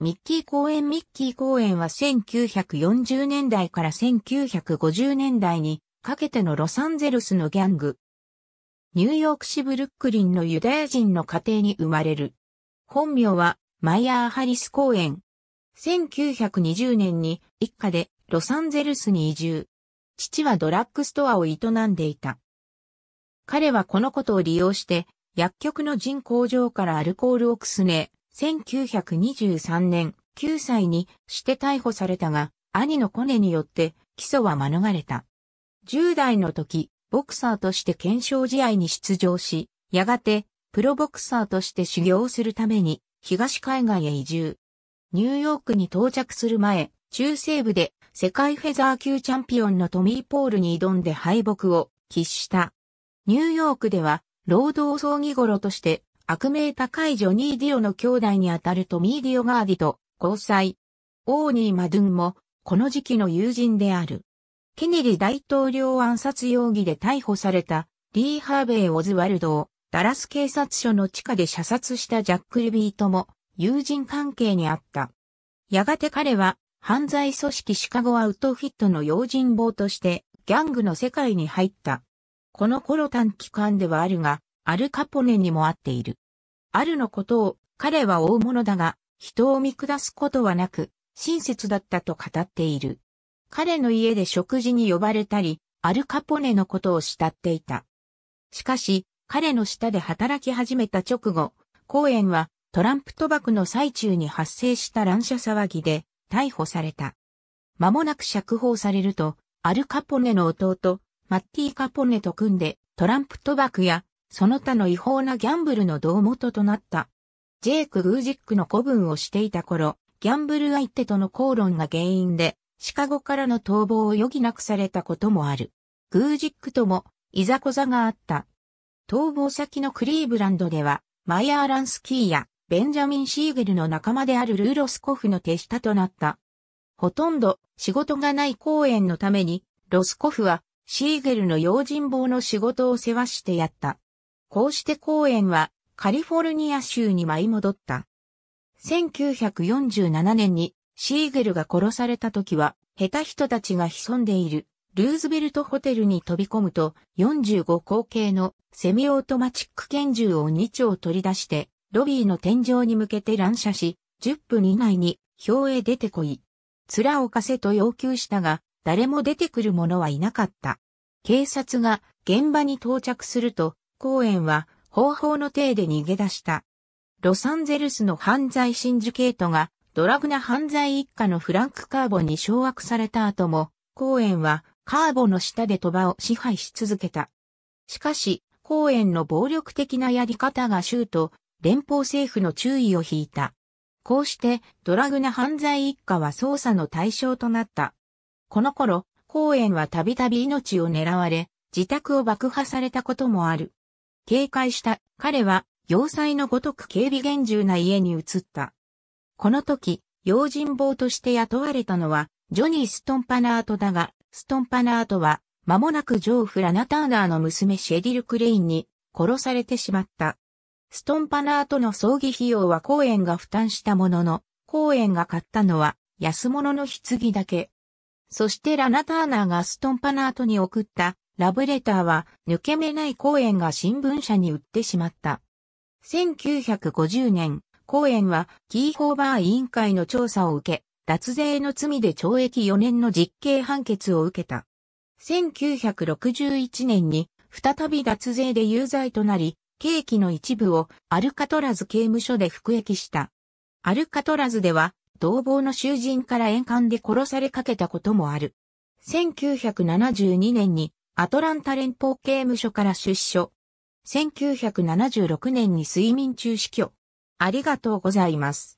ミッキー公園ミッキー公園は1940年代から1950年代にかけてのロサンゼルスのギャング。ニューヨーク市ブルックリンのユダヤ人の家庭に生まれる。本名はマイヤー・ハリス公園。1920年に一家でロサンゼルスに移住。父はドラッグストアを営んでいた。彼はこのことを利用して薬局の人工場からアルコールをくすね、1923年9歳にして逮捕されたが、兄のコネによって起訴は免れた。10代の時、ボクサーとして検証試合に出場し、やがてプロボクサーとして修行するために東海岸へ移住。ニューヨークに到着する前、中西部で世界フェザー級チャンピオンのトミー・ポールに挑んで敗北を喫した。ニューヨークでは労働葬儀頃として悪名高いジョニー・ディオの兄弟にあたるトミー・ディオガーディと交際。オーニー・マドゥンも、この時期の友人である。ケネィ大統領暗殺容疑で逮捕された、リー・ハーベイ・オズワルドを、ダラス警察署の地下で射殺したジャック・ルビーとも、友人関係にあった。やがて彼は、犯罪組織シカゴアウトフィットの用心棒として、ギャングの世界に入った。この頃短期間ではあるが、アルカポネにも会っている。アルのことを彼は追うものだが、人を見下すことはなく、親切だったと語っている。彼の家で食事に呼ばれたり、アルカポネのことを慕っていた。しかし、彼の下で働き始めた直後、公園はトランプ賭博の最中に発生した乱射騒ぎで逮捕された。間もなく釈放されると、アルカポネの弟、マッティ・カポネと組んでトランプ賭博やその他の違法なギャンブルの胴元となった。ジェイク・グージックの古文をしていた頃、ギャンブル相手との口論が原因で、シカゴからの逃亡を余儀なくされたこともある。グージックとも、いざこざがあった。逃亡先のクリーブランドでは、マイアーランスキーやベンジャミン・シーゲルの仲間であるルーロスコフの手下となった。ほとんど仕事がない公演のために、ロスコフはシーゲルの用心棒の仕事を世話してやった。こうして公園はカリフォルニア州に舞い戻った。1947年にシーゲルが殺された時は、下手人たちが潜んでいるルーズベルトホテルに飛び込むと45口径のセミオートマチック拳銃を2丁取り出してロビーの天井に向けて乱射し10分以内に表へ出てこい。面を貸せと要求したが誰も出てくる者はいなかった。警察が現場に到着すると公園は方法の体で逃げ出した。ロサンゼルスの犯罪シンジケートがドラグナ犯罪一家のフランク・カーボに掌握された後も、公園はカーボの下で鳥羽を支配し続けた。しかし、公園の暴力的なやり方が州と連邦政府の注意を引いた。こうしてドラグナ犯罪一家は捜査の対象となった。この頃、公園はたびたび命を狙われ、自宅を爆破されたこともある。警戒した彼は要塞のごとく警備厳重な家に移った。この時、用心棒として雇われたのは、ジョニー・ストンパナートだが、ストンパナートは、間もなくジョー・フラナターナーの娘シェディル・クレインに殺されてしまった。ストンパナートの葬儀費用は公園が負担したものの、公園が買ったのは安物の棺だけ。そしてラナターナーがストンパナートに送ったラブレターは抜け目ない公園が新聞社に売ってしまった。1950年、公園はキーホーバー委員会の調査を受け、脱税の罪で懲役4年の実刑判決を受けた。1961年に再び脱税で有罪となり、刑期の一部をアルカトラズ刑務所で服役した。アルカトラズでは、同房の囚人から円環で殺されかけたこともある。1972年にアトランタ連邦刑務所から出所。1976年に睡眠中死去。ありがとうございます。